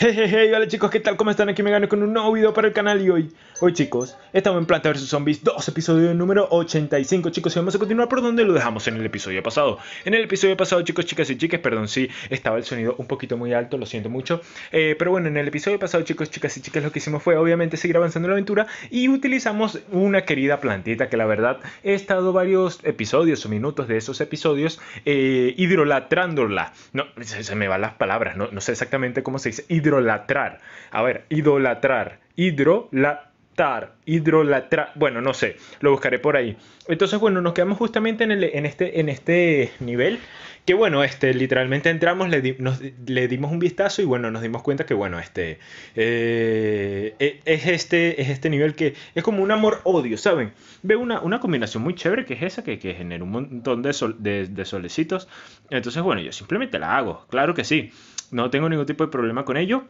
Hey, hey, hey, hola chicos, ¿qué tal? ¿Cómo están? Aquí me gano con un nuevo video para el canal y hoy, hoy chicos, estamos en Planta vs Zombies 2, episodio número 85, chicos, y vamos a continuar por donde lo dejamos en el episodio pasado. En el episodio pasado, chicos, chicas y chicas, perdón, si estaba el sonido un poquito muy alto, lo siento mucho, eh, pero bueno, en el episodio pasado, chicos, chicas y chicas, lo que hicimos fue obviamente seguir avanzando en la aventura y utilizamos una querida plantita que la verdad he estado varios episodios o minutos de esos episodios eh, hidrolatrándola. No, se, me van las palabras, no, no sé exactamente cómo se dice, hidrolatrándola hidrolatrar. A ver, idolatrar, hidrolatar, hidrolatrar, bueno, no sé, lo buscaré por ahí. Entonces, bueno, nos quedamos justamente en, este, en este nivel, que bueno, este, literalmente entramos, le, dimos un vistazo y bueno, nos dimos cuenta que bueno, este, eh, e, es, este es este nivel que es como un amor-odio, ¿saben? ve una, combinación muy chévere que es esa, que, genera un montón de, de solecitos. Entonces, bueno, yo simplemente la hago, claro que sí. No tengo ningún tipo de problema con ello.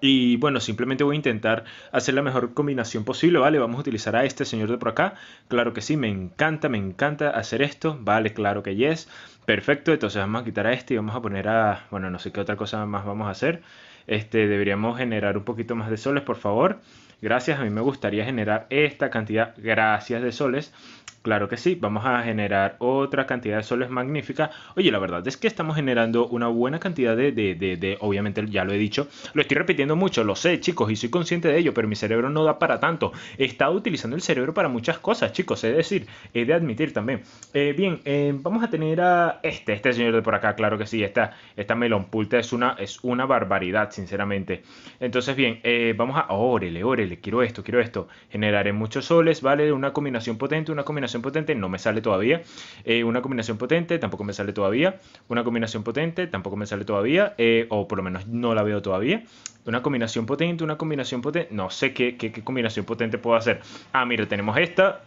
Y bueno, simplemente voy a intentar hacer la mejor combinación posible, ¿vale? Vamos a utilizar a este señor de por acá. Claro que sí, me encanta, me encanta hacer esto. Vale, claro que yes. Perfecto, entonces vamos a quitar a este y vamos a poner a... Bueno, no sé qué otra cosa más vamos a hacer. Este, deberíamos generar un poquito más de soles, por favor. Gracias, a mí me gustaría generar esta cantidad, gracias de soles. Claro que sí, vamos a generar otra cantidad de soles magnífica. Oye, la verdad es que estamos generando una buena cantidad de, de, de, obviamente ya lo he dicho, lo estoy repitiendo mucho, lo sé chicos y soy consciente de ello, pero mi cerebro no da para tanto. He utilizando el cerebro para muchas cosas chicos, es decir, he de admitir también. Eh, bien, eh, vamos a tener a este, este señor de por acá, claro que sí, esta, esta melón es una, es una barbaridad, sinceramente. Entonces bien, eh, vamos a, órele, órele quiero esto, quiero esto, generaré muchos soles, vale, una combinación potente, una combinación potente, no me sale todavía, eh, una combinación potente, tampoco me sale todavía, una combinación potente, tampoco me sale todavía, eh, o por lo menos no la veo todavía, una combinación potente, una combinación potente, no sé qué, qué combinación potente puedo hacer. Ah, mira, tenemos esta,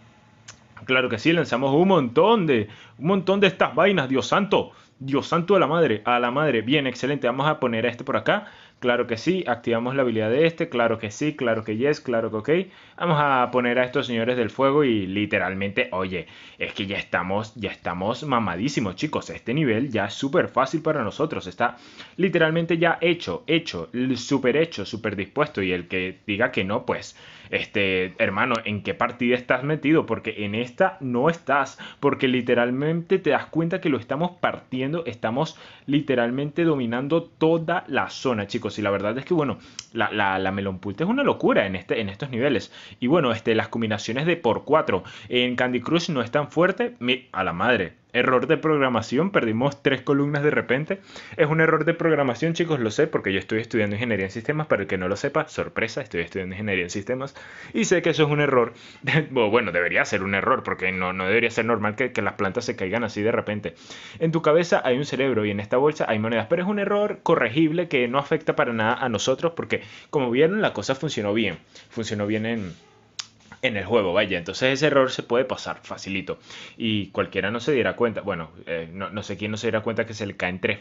Claro que sí, lanzamos un montón de un montón de estas vainas, Dios santo, Dios santo a la madre, a la madre. Bien, excelente. Vamos a poner a este por acá. Claro que sí, activamos la habilidad de este, claro que sí, claro que yes, claro que ok. Vamos a poner a estos señores del fuego y literalmente, oye, es que ya estamos, ya estamos mamadísimos, chicos. Este nivel ya es súper fácil para nosotros. Está literalmente ya hecho, hecho, súper hecho, súper dispuesto. Y el que diga que no, pues este, hermano, ¿en qué partida estás metido? Porque en esta no estás, porque literalmente te das cuenta que lo estamos partiendo, estamos literalmente dominando toda la zona, chicos. Y la verdad es que, bueno, la, la, es una locura en, este, en estos niveles. Y bueno, este, las combinaciones de por 4 en Candy Crush no es tan fuerte, a la madre Error de programación, perdimos tres columnas de repente. Es un error de programación, chicos, lo sé, porque yo estoy estudiando ingeniería en sistemas. Para el que no lo sepa, sorpresa, estoy estudiando ingeniería en sistemas. Y sé que eso es un error. bueno, debería ser un error, porque no, no debería ser normal que, que las plantas se caigan así de repente. En tu cabeza hay un cerebro y en esta bolsa hay monedas, pero es un error corregible que no afecta para nada a nosotros, porque como vieron, la cosa funcionó bien. Funcionó bien en en el juego, vaya. Entonces ese error se puede pasar facilito. Y cualquiera no se diera cuenta. Bueno, eh, no, sé quién no se diera cuenta que se le caen tres,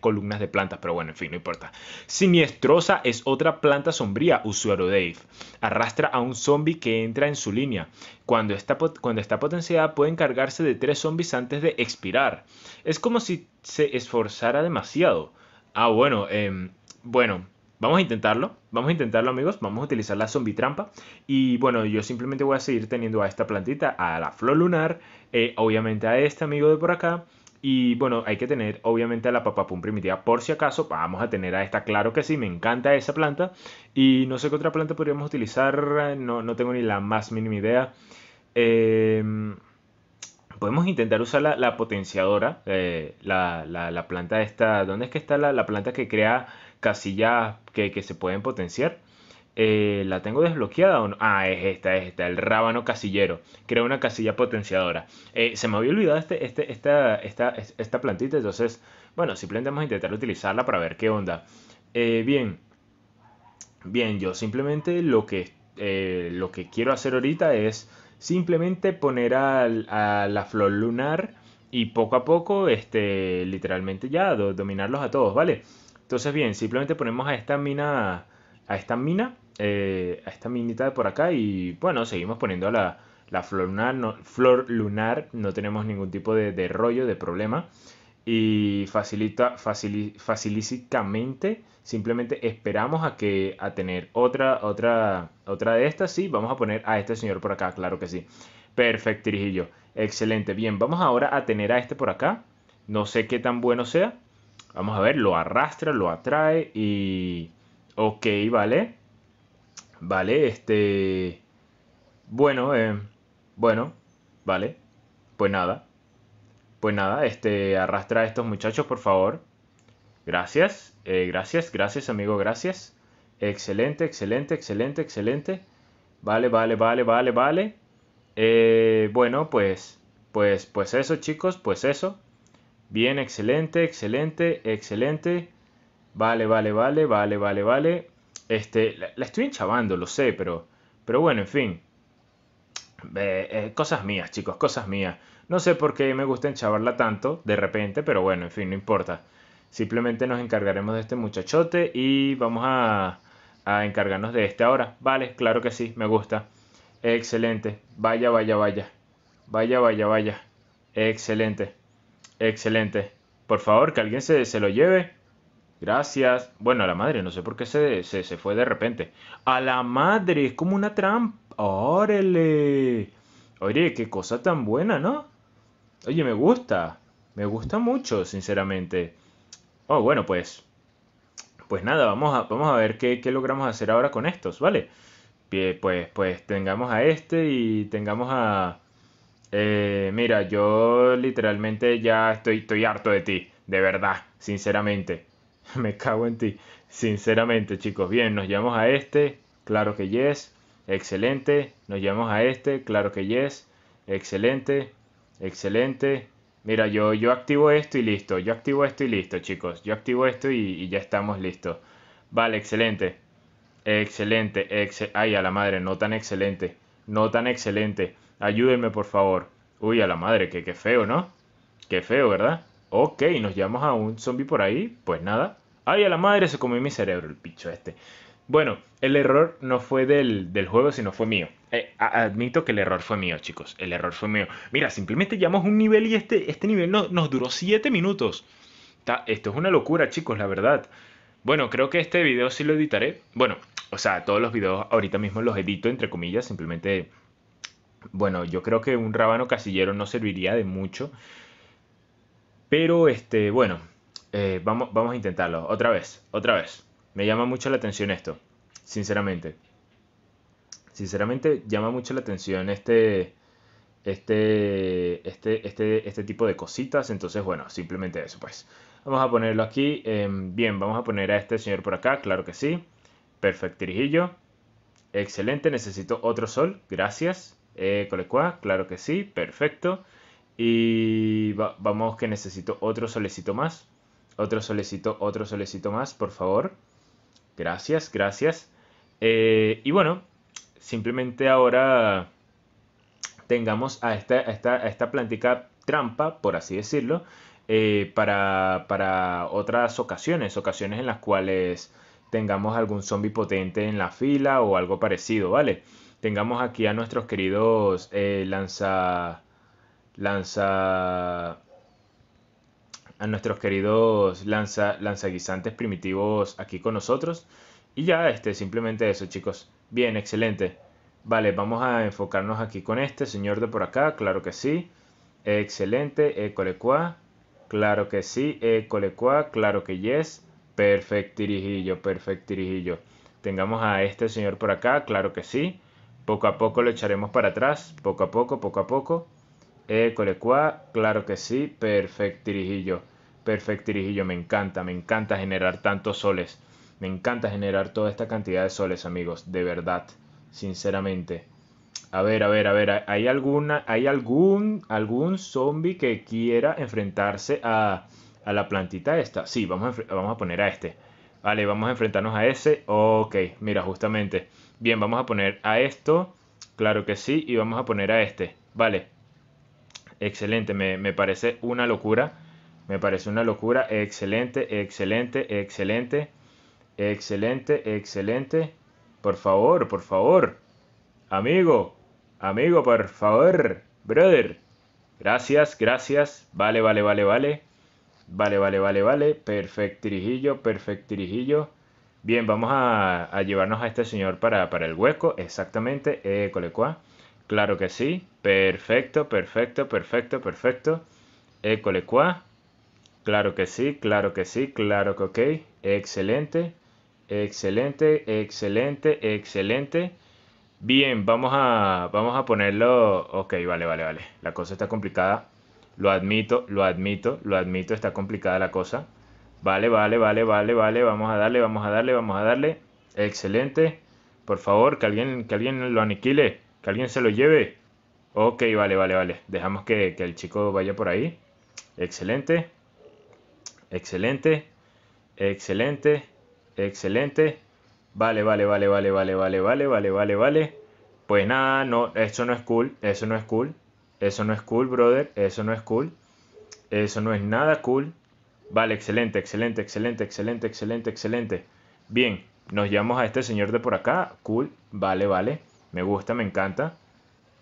columnas de plantas, pero bueno, en fin, no importa. Siniestrosa es otra planta sombría, usuario Dave. Arrastra a un zombie que entra en su línea. Cuando está, potenciada puede encargarse de tres zombies antes de expirar. Es como si se esforzara demasiado. Ah, bueno, em, bueno, Vamos a intentarlo, vamos a intentarlo amigos, vamos a utilizar la zombie trampa y bueno, yo simplemente voy a seguir teniendo a esta plantita, a la flor lunar, eh, obviamente a este amigo de por acá y bueno, hay que tener obviamente a la papapum primitiva por si acaso, vamos a tener a esta, claro que sí, me encanta esa planta y no sé qué otra planta podríamos utilizar, no, tengo ni la más mínima idea. Em, podemos intentar usar la, potenciadora, eh, la, la, planta esta, ¿dónde es que está la, planta que crea casillas que, que se pueden potenciar. Eh, ¿La tengo desbloqueada o no? Ah, es esta, es esta, el rábano casillero. Crea una casilla potenciadora. Eh, se me había olvidado este, este, esta, esta, esta plantita, entonces, bueno, simplemente vamos a intentar utilizarla para ver qué onda. Eh, bien, bien, yo simplemente lo que, lo que quiero hacer ahorita es simplemente poner a, la flor lunar y poco a poco, este, literalmente ya, dominarlos a todos, ¿vale? vale entonces, bien, simplemente ponemos a esta mina, a esta mina, eh, a esta minita de por acá y bueno, seguimos poniendo la, la flor, lunar, no, flor lunar, no tenemos ningún tipo de, rollo, de problema. Y facilita, simplemente esperamos a que a tener otra, otra, otra de estas. Sí, vamos a poner a este señor por acá, claro que sí. Perfecto, Excelente. Bien, vamos ahora a tener a este por acá. No sé qué tan bueno sea. Vamos a ver, lo arrastra, lo atrae y... Ok, vale. Vale, este... Bueno, eh, bueno, vale. Pues nada. Pues nada, este, arrastra a estos muchachos, por favor. Gracias, eh, gracias, gracias, amigo, gracias. Excelente, excelente, excelente, excelente. Vale, vale, vale, vale, vale. Eh, bueno, pues, pues, pues eso, chicos, pues eso. Bien, excelente, excelente, excelente. Vale, vale, vale, vale, vale, vale. Este, la, estoy enchabando, lo sé, pero, pero bueno, en fin. Eh, cosas mías, chicos, cosas mías. No sé por qué me gusta enchabarla tanto de repente, pero bueno, en fin, no importa. Simplemente nos encargaremos de este muchachote y vamos a, a encargarnos de este ahora. Vale, claro que sí, me gusta. Excelente. Vaya, vaya, vaya. Vaya, vaya, vaya. Excelente. Excelente. Por favor, que alguien se, se lo lleve. Gracias. Bueno, a la madre, no sé por qué se, se, fue de repente. A la madre, es como una trampa. Órale. Oye, qué cosa tan buena, ¿no? Oye, me gusta. Me gusta mucho, sinceramente. Oh, bueno, pues. Pues nada, vamos a, vamos a ver qué, qué logramos hacer ahora con estos, ¿vale? pues, pues tengamos a este y tengamos a, eh, mira, yo literalmente ya estoy, estoy harto de ti, de verdad, sinceramente. Me cago en ti, sinceramente, chicos. Bien, nos llamamos a este, claro que yes, excelente. Nos llamamos a este, claro que yes, excelente, excelente. Mira, yo, yo activo esto y listo, yo activo esto y listo, chicos. Yo activo esto y, ya estamos listos. Vale, excelente, excelente, excelente, ay, a la madre, no tan excelente, no tan excelente. Ayúdenme, por favor. Uy, a la madre, que, feo, ¿no? Qué feo, ¿verdad? Ok, nos llevamos a un zombie por ahí. Pues nada. Ay, a la madre, se comió mi cerebro, el picho este. Bueno, el error no fue del, del juego, sino fue mío. Eh, admito que el error fue mío, chicos. El error fue mío. Mira, simplemente llamamos un nivel y este, este nivel no, nos duró 7 minutos. esto es una locura, chicos, la verdad. Bueno, creo que este video sí lo editaré. Bueno, o sea, todos los videos ahorita mismo los edito, entre comillas, simplemente bueno, yo creo que un rábano casillero no serviría de mucho. Pero, este, bueno, eh, vamos, vamos a intentarlo. Otra vez, otra vez. Me llama mucho la atención esto, sinceramente. Sinceramente, llama mucho la atención este, este, este, este, este tipo de cositas. Entonces, bueno, simplemente eso, pues. Vamos a ponerlo aquí. Em, bien, vamos a poner a este señor por acá, claro que sí. Perfecto, tirijillo. Excelente, necesito otro sol, gracias. Eh, Colecua, claro que sí, perfecto. Y vamos que necesito otro solecito más. Otro solecito, otro solecito más, por favor. Gracias, gracias. Eh, y bueno, simplemente ahora tengamos a esta, a trampa, por así decirlo, eh, para, otras ocasiones, ocasiones en las cuales tengamos algún zombie potente en la fila o algo parecido, ¿vale? vale tengamos aquí a nuestros queridos eh, lanza lanza a nuestros queridos lanza lanzaguisantes primitivos aquí con nosotros y ya este simplemente eso chicos bien excelente vale vamos a enfocarnos aquí con este señor de por acá claro que sí excelente ecolecua eh, claro que sí ecolecua eh, claro que yes Perfecto, perfectirijillo tengamos a este señor por acá claro que sí poco a poco lo echaremos para atrás, poco a poco, poco a poco. École cuá, claro que sí, Perfecto, perfectirijillo, me encanta, me encanta generar tantos soles. Me encanta generar toda esta cantidad de soles, amigos, de verdad, sinceramente. A ver, a ver, a ver, ¿hay alguna hay algún algún zombie que quiera enfrentarse a, a la plantita esta? Sí, vamos a, vamos a poner a este. Vale, vamos a enfrentarnos a ese. Ok, mira, justamente Bien, vamos a poner a esto. Claro que sí. Y vamos a poner a este. Vale. Excelente. Me, parece una locura. Me parece una locura. Excelente, excelente, excelente. Excelente, excelente. Por favor, por favor. Amigo. Amigo, por favor. Brother. Gracias, gracias. Vale, vale, vale, vale. Vale, vale, vale, vale. perfecto, Perfecto. Bien, vamos a, llevarnos a este señor para, el hueco, exactamente, école Claro que sí, perfecto, perfecto, perfecto, perfecto. École Claro que sí, claro que sí, claro que ok. Excelente, excelente, excelente, excelente. Bien, vamos a, vamos a ponerlo... Ok, vale, vale, vale. La cosa está complicada. Lo admito, lo admito, lo admito, está complicada la cosa. Vale, vale, vale, vale, vale, vamos a darle, vamos a darle, vamos a darle. Excelente. Por favor, que alguien, que alguien lo aniquile, que alguien se lo lleve. Ok, vale, vale, vale. Dejamos que, el chico vaya por ahí. Excelente. Excelente. Excelente. Excelente. Vale, vale, vale, vale, vale, vale, vale, vale, vale, vale. Pues nada, no, eso no es cool, eso no es cool. Eso no es cool, brother. Eso no es cool. Eso no es nada cool. Vale, excelente, excelente, excelente, excelente, excelente, excelente. Bien, nos llamamos a este señor de por acá. Cool, vale, vale. Me gusta, me encanta.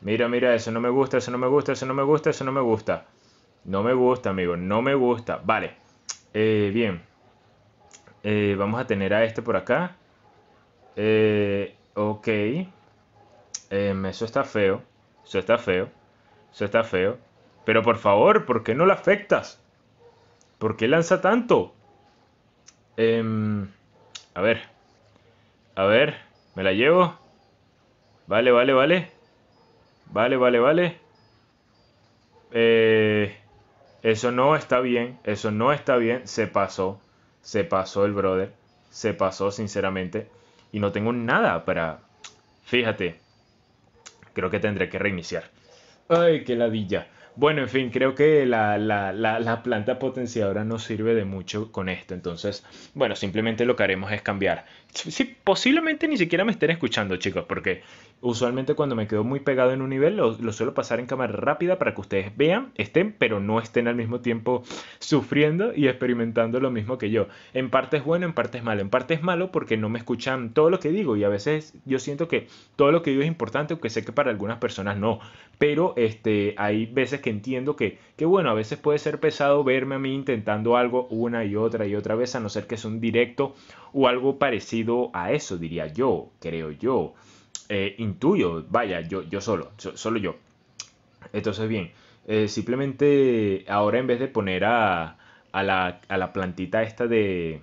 Mira, mira, eso no me gusta, eso no me gusta, eso no me gusta, eso no me gusta. No me gusta, amigo, no me gusta. Vale. Eh, bien. Eh, vamos a tener a este por acá. Eh, ok. Em, eso está feo. Eso está feo. Eso está feo. Pero por favor, ¿por qué no lo afectas? ¿Por qué lanza tanto? Em, a ver. A ver. ¿Me la llevo? Vale, vale, vale. Vale, vale, vale. Eh, eso no está bien. Eso no está bien. Se pasó. Se pasó el brother. Se pasó, sinceramente. Y no tengo nada para... Fíjate. Creo que tendré que reiniciar. Ay, qué ladilla. Bueno, en fin, creo que la, la, la, la, planta potenciadora no sirve de mucho con esto. Entonces, bueno, simplemente lo que haremos es cambiar Sí, posiblemente ni siquiera me estén escuchando, chicos, porque usualmente cuando me quedo muy pegado en un nivel lo, suelo pasar en cámara rápida para que ustedes vean, estén, pero no estén al mismo tiempo sufriendo y experimentando lo mismo que yo. En parte es bueno, en parte es malo. En parte es malo porque no me escuchan todo lo que digo y a veces yo siento que todo lo que digo es importante, aunque sé que para algunas personas no. Pero este, hay veces que entiendo que, que, bueno, a veces puede ser pesado verme a mí intentando algo una y otra y otra vez, a no ser que es un directo o algo parecido a eso, diría yo, creo yo. Eh, intuyo, vaya, yo, yo solo, solo yo. Entonces, bien, eh, simplemente ahora en vez de poner a, la, a la plantita esta de,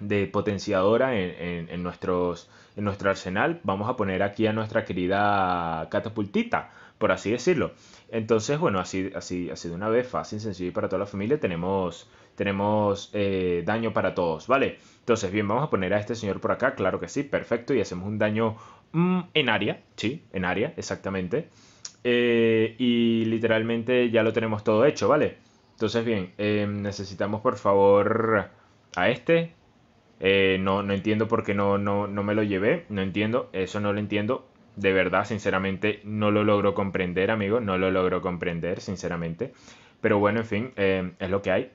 de potenciadora en, nuestros, en nuestro arsenal, vamos a poner aquí a nuestra querida catapultita, por así decirlo. Entonces, bueno, así, así, así de una vez, fácil, sencillo y para toda la familia, tenemos tenemos eh, daño para todos, ¿vale? Entonces, bien, vamos a poner a este señor por acá, claro que sí, perfecto, y hacemos un daño mm, en área, sí, en área, exactamente. Eh, y literalmente ya lo tenemos todo hecho, ¿vale? Entonces, bien, em, necesitamos por favor a este. Eh, no, no entiendo por qué no, no, no me lo llevé, no entiendo, eso no lo entiendo. De verdad, sinceramente, no lo logro comprender, amigo, no lo logro comprender, sinceramente. Pero bueno, en fin, em, es lo que hay.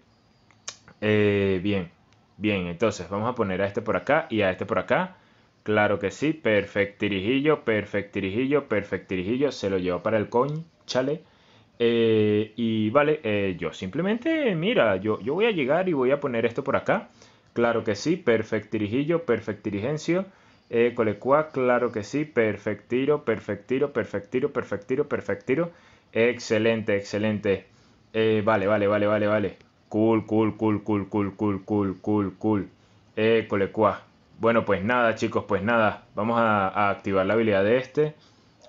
Eh, bien, bien, entonces vamos a poner a este por acá y a este por acá. Claro que sí, perfectirijillo, perfectirijillo, perfectirijillo, se lo llevo para el coin, chale. Eh, y vale, eh, yo simplemente, mira, yo, yo voy a llegar y voy a poner esto por acá. Claro que sí, perfectirijillo, perfectirigencio. Eh, colecua, claro que sí, perfectiro, perfectiro, perfectiro, perfectiro, perfectiro. Excelente, excelente. vale, vale, vale, vale, vale. Cool, cool, cool, cool, cool, cool, cool, cool, cool. École, cuá. Bueno, pues nada, chicos, pues nada. Vamos a, activar la habilidad de este.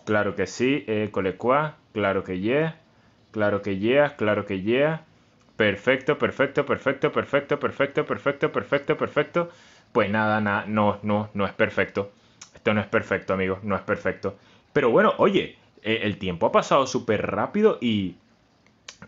Claro que sí, école, cuá. Claro que llega, Claro que yeah, claro que llega. Perfecto, perfecto, perfecto, perfecto, perfecto, perfecto, perfecto, perfecto. Pues nada, nada, no, no, no es perfecto. Esto no es perfecto, amigos, no es perfecto. Pero bueno, oye, eh, el tiempo ha pasado súper rápido y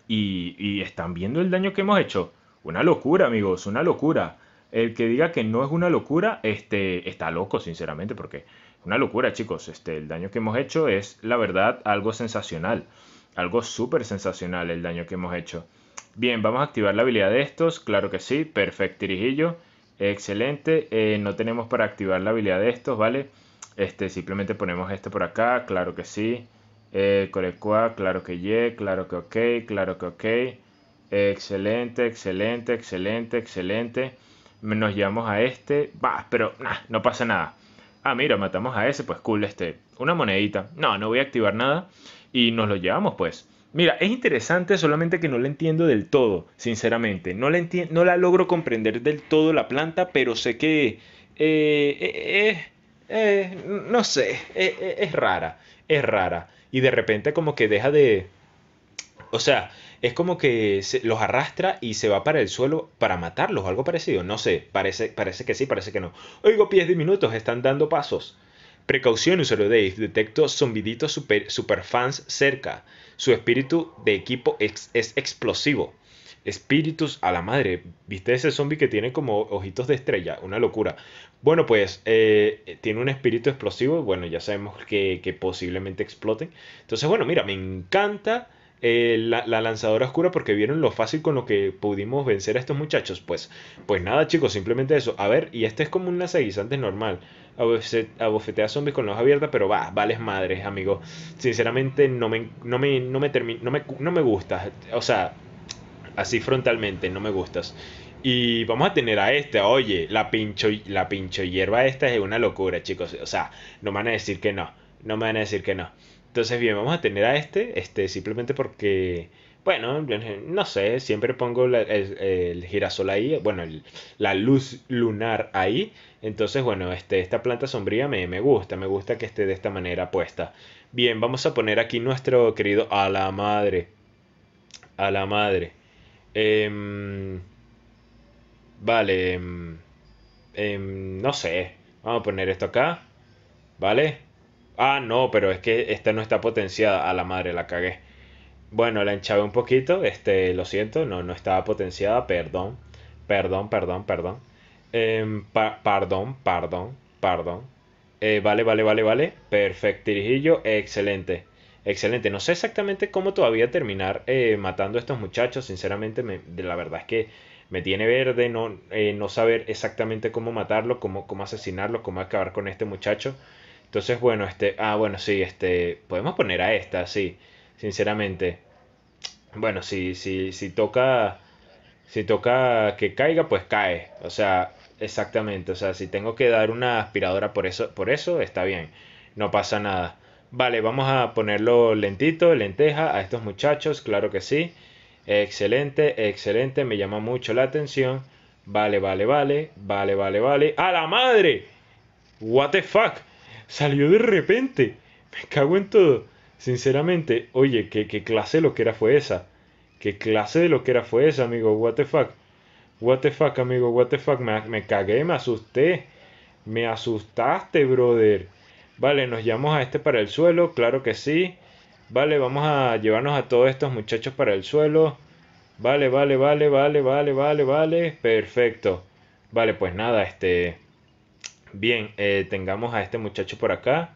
y, están viendo el daño que hemos hecho. Una locura, amigos, una locura. El que diga que no es una locura, este, está loco, sinceramente, porque una locura, chicos. Este, el daño que hemos hecho es, la verdad, algo sensacional. Algo súper sensacional el daño que hemos hecho. Bien, vamos a activar la habilidad de estos. Claro que sí. Perfecto, tirijillo. Excelente. Eh, no tenemos para activar la habilidad de estos, ¿vale? Este, simplemente ponemos este por acá. Claro que sí. Eh, Corecua, claro que ye, claro que ok, claro que ok. excelente, excelente, excelente, excelente. Nos llevamos a este. va, pero no pasa nada. Ah, mira, matamos a ese, pues cool, este. Una monedita. No, no voy a activar nada. Y nos lo llevamos, pues. Mira, es interesante, solamente que no la entiendo del todo, sinceramente. No la, no la logro comprender del todo la planta, pero sé que... Eh, eh, eh, eh no sé, eh, eh, es rara, es rara y de repente como que deja de... O sea, es como que se, los arrastra y se va para el suelo para matarlos, algo parecido. No sé, parece, parece que sí, parece que no. Oigo pies diminutos, están dando pasos. Precaución, usuario Dave. Detecto zombiditos super, fans cerca. Su espíritu de equipo es, es explosivo. Espíritus a la madre. ¿Viste ese zombie que tiene como ojitos de estrella? Una locura. Bueno, pues eh, tiene un espíritu explosivo, bueno, ya sabemos que, posiblemente explote. Entonces, bueno, mira, me encanta eh, la, lanzadora oscura porque vieron lo fácil con lo que pudimos vencer a estos muchachos. Pues, pues nada, chicos, simplemente eso. A ver, y este es como un lanzaguisante normal. Abofetea zombies con la hoja abierta, pero va, vales madres, amigo. Sinceramente, no me, no me, no me, no me, no me gusta. O sea, así frontalmente, no me gustas. Y vamos a tener a este, oye, la pincho, la pincho hierba esta es una locura, chicos. O sea, no me van a decir que no. No me van a decir que no. Entonces, bien, vamos a tener a este, este, simplemente porque, bueno, no sé, siempre pongo el, girasol ahí, bueno, la luz lunar ahí. Entonces, bueno, este, esta planta sombría me, me gusta, me gusta que esté de esta manera puesta. Bien, vamos a poner aquí nuestro querido a la madre. A la madre. Eh, Vale. Em, em, no sé. Vamos a poner esto acá. ¿Vale? Ah, no, pero es que esta no está potenciada. A la madre, la cagué. Bueno, la enchave un poquito. Este, lo siento, no, no estaba potenciada. Perdón. Perdón, perdón, perdón. Em, perdón, perdón, perdón. Eh, vale, vale, vale, vale. Perfecto, Excelente. Excelente. No sé exactamente cómo todavía terminar eh, matando a estos muchachos. Sinceramente, la verdad es que me tiene verde no, eh, no saber exactamente cómo matarlo, cómo, cómo asesinarlo, cómo acabar con este muchacho. Entonces, bueno, este, ah, bueno, sí, este, podemos poner a esta, sí, sinceramente. Bueno, si, si toca, si toca que caiga, pues cae. O sea, exactamente, o sea, si tengo que dar una aspiradora por eso, por eso, está bien, no pasa nada. Vale, vamos a ponerlo lentito, lenteja, a estos muchachos, claro que sí. Excelente, excelente, me llama mucho la atención. Vale, vale, vale, vale, vale, vale. ¡A la madre! ¿What the fuck? Salió de repente. Me cago en todo. Sinceramente, oye, ¿qué, clase de lo que era fue esa? ¿Qué clase de lo que era fue esa, amigo? ¿What the fuck? ¿What the fuck, amigo? ¿What the fuck? Me, me cagué, me asusté. Me asustaste, brother. Vale, nos llamamos a este para el suelo, claro que sí. Vale, vamos a llevarnos a todos estos muchachos para el suelo. Vale, vale, vale, vale, vale, vale, vale. Perfecto. Vale, pues nada, este... Bien, eh, tengamos a este muchacho por acá.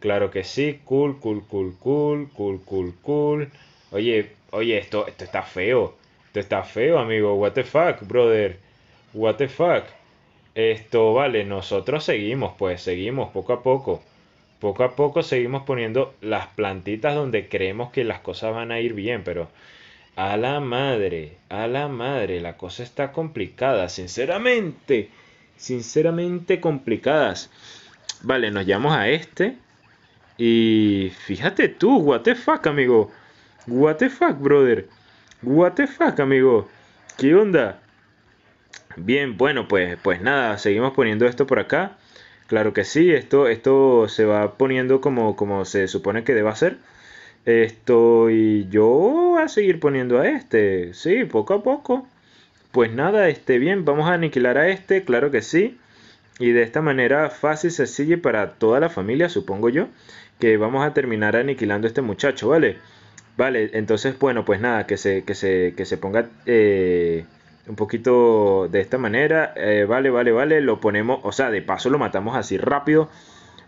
Claro que sí. Cool, cool, cool, cool, cool, cool, cool. Oye, oye, esto, esto está feo. Esto está feo, amigo. What the fuck, brother. What the fuck. Esto, vale, nosotros seguimos, pues, seguimos poco a poco poco a poco seguimos poniendo las plantitas donde creemos que las cosas van a ir bien, pero a la madre, a la madre, la cosa está complicada, sinceramente, sinceramente complicadas. Vale, nos llamamos a este y fíjate tú, what the fuck, amigo. What the fuck, brother. What the fuck, amigo. ¿Qué onda? Bien, bueno, pues pues nada, seguimos poniendo esto por acá. Claro que sí, esto, esto se va poniendo como, como se supone que deba ser. Estoy y yo a seguir poniendo a este, sí, poco a poco. Pues nada, este bien, vamos a aniquilar a este, claro que sí. Y de esta manera fácil, sencilla y para toda la familia, supongo yo, que vamos a terminar aniquilando a este muchacho, ¿vale? Vale, entonces, bueno, pues nada, que se, que se, se ponga... Eh, un poquito de esta manera. Eh, vale, vale, vale. Lo ponemos, o sea, de paso lo matamos así rápido.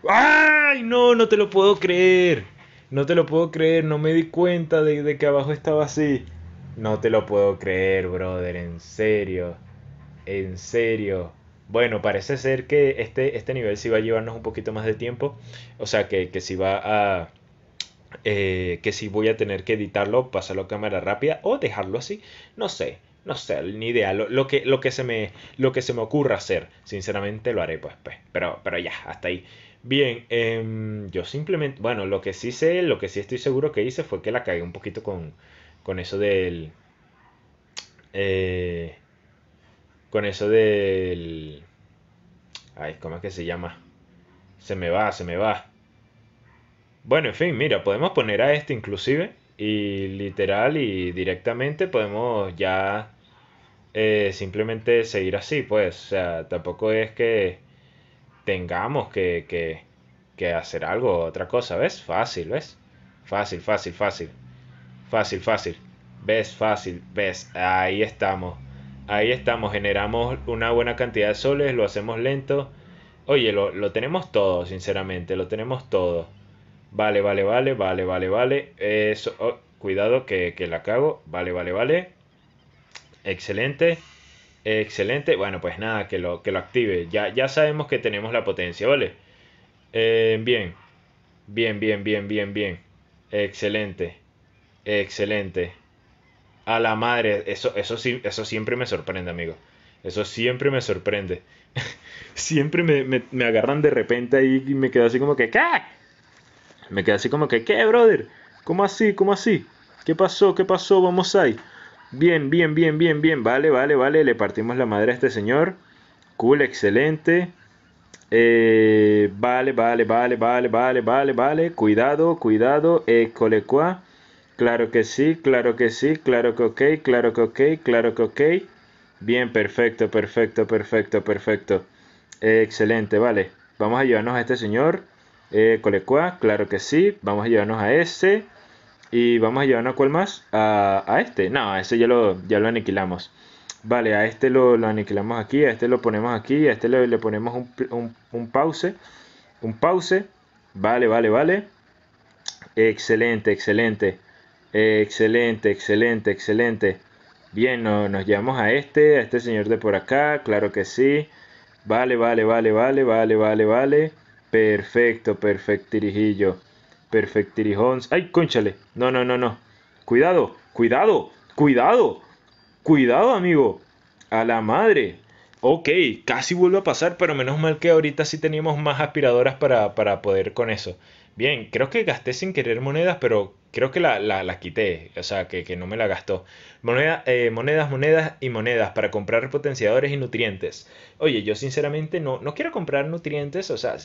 ¡Ay! No, no te lo puedo creer. No te lo puedo creer. No me di cuenta de, que abajo estaba así. No te lo puedo creer, brother. En serio. En serio. Bueno, parece ser que este, este nivel sí va a llevarnos un poquito más de tiempo. O sea, que, si va a... Eh, que si voy a tener que editarlo, pasarlo a cámara rápida o dejarlo así. No sé no sé, ni idea. Lo, que, lo, que se me, lo que se me ocurra hacer, sinceramente lo haré pues. pues. Pero, ya, hasta ahí. Bien, em, yo simplemente, bueno, lo que sí sé, lo que sí estoy seguro que hice fue que la cagué un poquito con, con eso del... Eh, con eso del... Ay, ¿cómo es que se llama? Se me va, se me va. Bueno, en fin, mira, podemos poner a este inclusive y literal y directamente podemos ya eh, simplemente seguir así, pues. O sea, tampoco es que tengamos que, que, hacer algo, otra cosa, ¿ves? Fácil, ¿ves? Fácil, fácil, fácil. Fácil, fácil. ¿Ves? Fácil, ¿ves? Ahí estamos. Ahí estamos. Generamos una buena cantidad de soles, lo hacemos lento. Oye, lo, lo tenemos todo, sinceramente, lo tenemos todo. Vale, vale, vale, vale, vale, vale. Eso, oh, cuidado que, la cago. Vale, vale, vale. Excelente. Excelente. Bueno, pues nada, que lo, que lo active. Ya, ya sabemos que tenemos la potencia, ¿vale? Eh, bien. Bien, bien, bien, bien, bien. Excelente. Excelente. A la madre. Eso, eso, eso siempre me sorprende, amigo. Eso siempre me sorprende. siempre me, me, agarran de repente ahí y me quedo así como que... ¡Cac! Me quedé así como que, ¿qué, brother? ¿Cómo así? ¿Cómo así? ¿Qué pasó? ¿Qué pasó? Vamos ahí. Bien, bien, bien, bien, bien. Vale, vale, vale. Le partimos la madre a este señor. Cool, excelente. Eh, vale, vale, vale, vale, vale, vale, vale. Cuidado, cuidado. qua. Claro que sí, claro que sí, claro que ok, claro que ok, claro que ok. Bien, perfecto, perfecto, perfecto, perfecto. excelente, vale. Vamos a ayudarnos a este señor eh, Colecua, claro que sí. Vamos a llevarnos a ese. Y vamos a llevarnos a cuál más? A, este. No, a ese ya lo, ya lo aniquilamos. Vale, a este lo, aniquilamos aquí, a este lo ponemos aquí, a este le, ponemos un, pause. Un pause. Vale, vale, vale. Excelente, excelente. excelente, excelente, excelente. Bien, nos llevamos a este, a este señor de por acá, claro que sí. Vale, vale, vale, vale, vale, vale, vale. Perfecto, perfecto Perfectirijons. ¡Ay, conchale! No, no, no, no. Cuidado, cuidado, cuidado. Cuidado, amigo. A la madre. Ok, casi vuelve a pasar, pero menos mal que ahorita sí teníamos más aspiradoras para, poder con eso. Bien, creo que gasté sin querer monedas, pero creo que la, la, quité, o sea, que, no me la gastó. Moneda, eh, monedas, monedas y monedas para comprar potenciadores y nutrientes. Oye, yo sinceramente no, no quiero comprar nutrientes, o sea,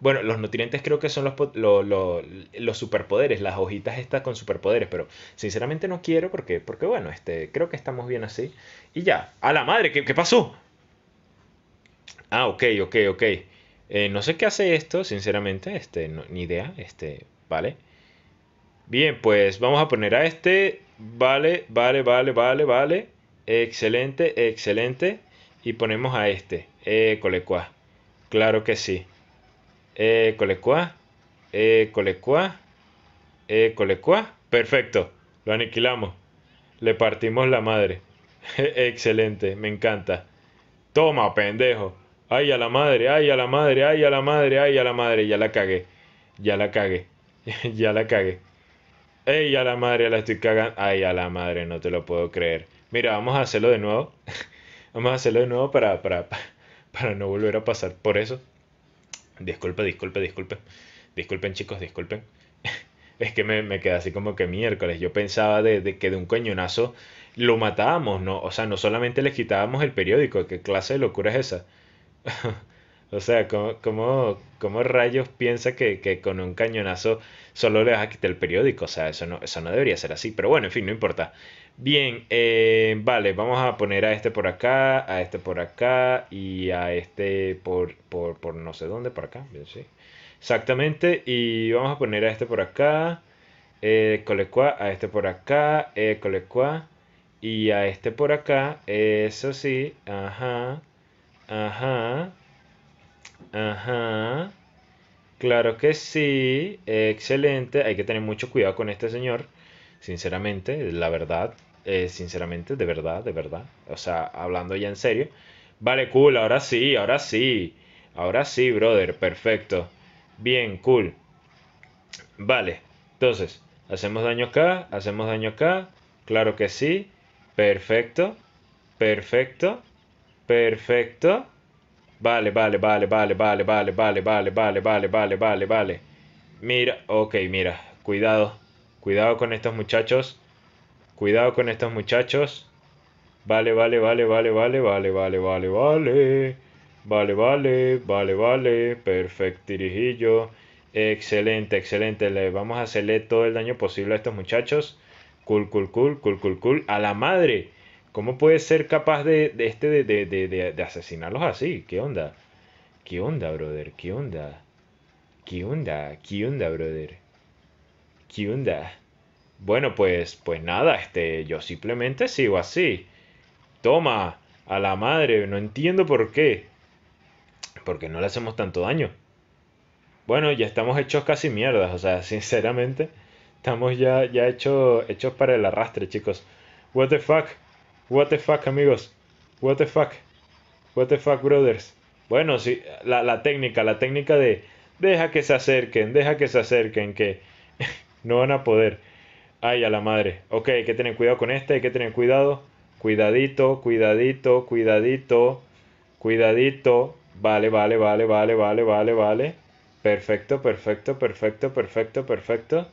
bueno, los nutrientes creo que son los, superpoderes, las hojitas estas con superpoderes, pero sinceramente no quiero porque, porque bueno, este, creo que estamos bien así. Y ya, a la madre, ¿qué, pasó? Ah, ok, ok, ok. Eh, no sé qué hace esto, sinceramente, este, ni idea, este, vale. Bien, pues vamos a poner a este, vale, vale, vale, vale, vale, excelente, excelente, y ponemos a este, eh, colecua, claro que sí. Eh, Colecua, eh, Colecua, eh, Colecua. Perfecto, lo aniquilamos. Le partimos la madre. Excelente, me encanta. Toma, pendejo. Ay, a la madre, ay, a la madre, ay, a la madre, ay, a la madre. Ya la cagué. Ya la cagué. ya la cagué. ay a la madre, la estoy cagando. Ay, a la madre, no te lo puedo creer. Mira, vamos a hacerlo de nuevo. vamos a hacerlo de nuevo para, para, para no volver a pasar por eso. Disculpe, disculpe, disculpe. Disculpen, chicos, disculpen. es que me, me así como que miércoles. Yo pensaba de, que de un cañonazo lo matábamos, ¿no? O sea, no solamente le quitábamos el periódico. ¿Qué clase de locura es esa? o sea, ¿cómo, cómo, rayos piensa que, con un cañonazo solo le vas a quitar el periódico? O sea, eso no, eso no debería ser así. Pero bueno, en fin, no importa. Bien, eh, vale, vamos a poner a este por acá, a este por acá y a este por, por, no sé dónde, por acá. sí. Exactamente, y vamos a poner a este por acá, eh, colecua, a este por acá, eh, colecua, y a este por acá, eso sí, ajá, ajá, ajá, claro que sí, excelente, hay que tener mucho cuidado con este señor, sinceramente, la verdad, sinceramente, de verdad, de verdad. O sea, hablando ya en serio. Vale, cool, ahora sí, ahora sí. Ahora sí, brother, perfecto. Bien, cool. Vale, entonces, hacemos daño acá, hacemos daño acá. Claro que sí. Perfecto, perfecto, perfecto. Vale, vale, vale, vale, vale, vale, vale, vale, vale, vale, vale, vale, vale. Mira, ok, mira, cuidado, cuidado con estos muchachos. Cuidado con estos muchachos. Vale, vale, vale, vale, vale, vale, vale, vale, vale. Vale, vale, vale, vale. Perfecto, dirijillo. Excelente, excelente. Le vamos a hacerle todo el daño posible a estos muchachos. Cool, cool, cool, cool, cool, cool. A la madre. ¿Cómo puede ser capaz de, de este de, de, de, asesinarlos así? ¿Qué onda? ¿Qué onda, brother? ¿Qué onda? ¿Qué onda? ¿Qué onda, brother? ¿Qué onda? Bueno, pues, pues nada, este, yo simplemente sigo así. Toma, a la madre, no entiendo por qué. Porque no le hacemos tanto daño. Bueno, ya estamos hechos casi mierdas, o sea, sinceramente, estamos ya, ya hechos, hechos para el arrastre, chicos. What the fuck, what the fuck, amigos, what the fuck, what the fuck, brothers. Bueno, sí, la, la técnica, la técnica de deja que se acerquen, deja que se acerquen, que no van a poder. Ay, a la madre. Ok, hay que tener cuidado con este, hay que tener cuidado. Cuidadito, cuidadito, cuidadito, cuidadito. Vale, vale, vale, vale, vale, vale, vale. Perfecto, perfecto, perfecto, perfecto, perfecto.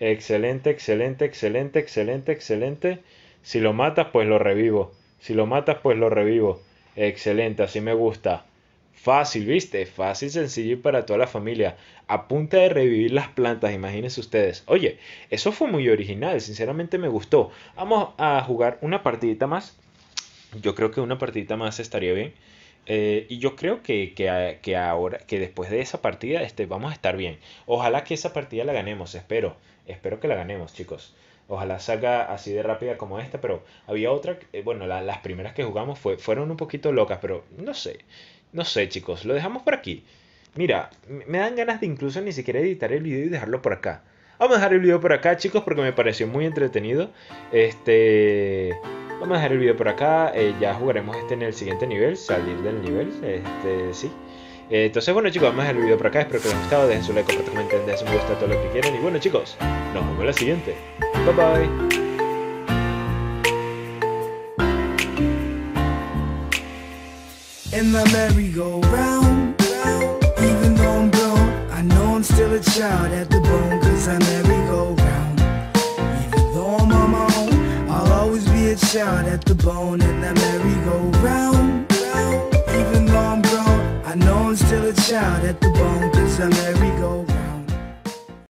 Excelente, excelente, excelente, excelente, excelente. Si lo matas, pues lo revivo. Si lo matas, pues lo revivo. Excelente, así me gusta. Fácil, ¿viste? Fácil, sencillo y para toda la familia. A punta de revivir las plantas, imagínense ustedes. Oye, eso fue muy original, sinceramente me gustó. Vamos a jugar una partidita más. Yo creo que una partidita más estaría bien. Eh, y yo creo que, que, ahora, que después de esa partida, este, vamos a estar bien. Ojalá que esa partida la ganemos, espero. Espero que la ganemos, chicos. Ojalá salga así de rápida como esta, pero había otra, eh, bueno, las primeras que jugamos fue, fueron un poquito locas, pero no sé. No sé, chicos, lo dejamos por aquí. Mira, me dan ganas de incluso ni siquiera editar el video y dejarlo por acá. Vamos a dejar el video por acá, chicos, porque me pareció muy entretenido. Este. Vamos a dejar el video por acá. Eh, ya jugaremos este en el siguiente nivel. Salir del nivel. Este, sí. Eh, entonces, bueno, chicos, vamos a dejar el video por acá. Espero que les haya gustado. Dejen su like, comenten, dejen su gusto, a todo lo que quieran. Y bueno, chicos, nos vemos en la siguiente. Bye bye. in the merry-go-round Even though I'm grown, I know I'm still a child at the bone Cause I merry-go-round Even though I'm on my own, I'll always be a child at the bone In that merry-go-round Even though I'm grown, I know I'm still a child at the bone Cause I merry-go-round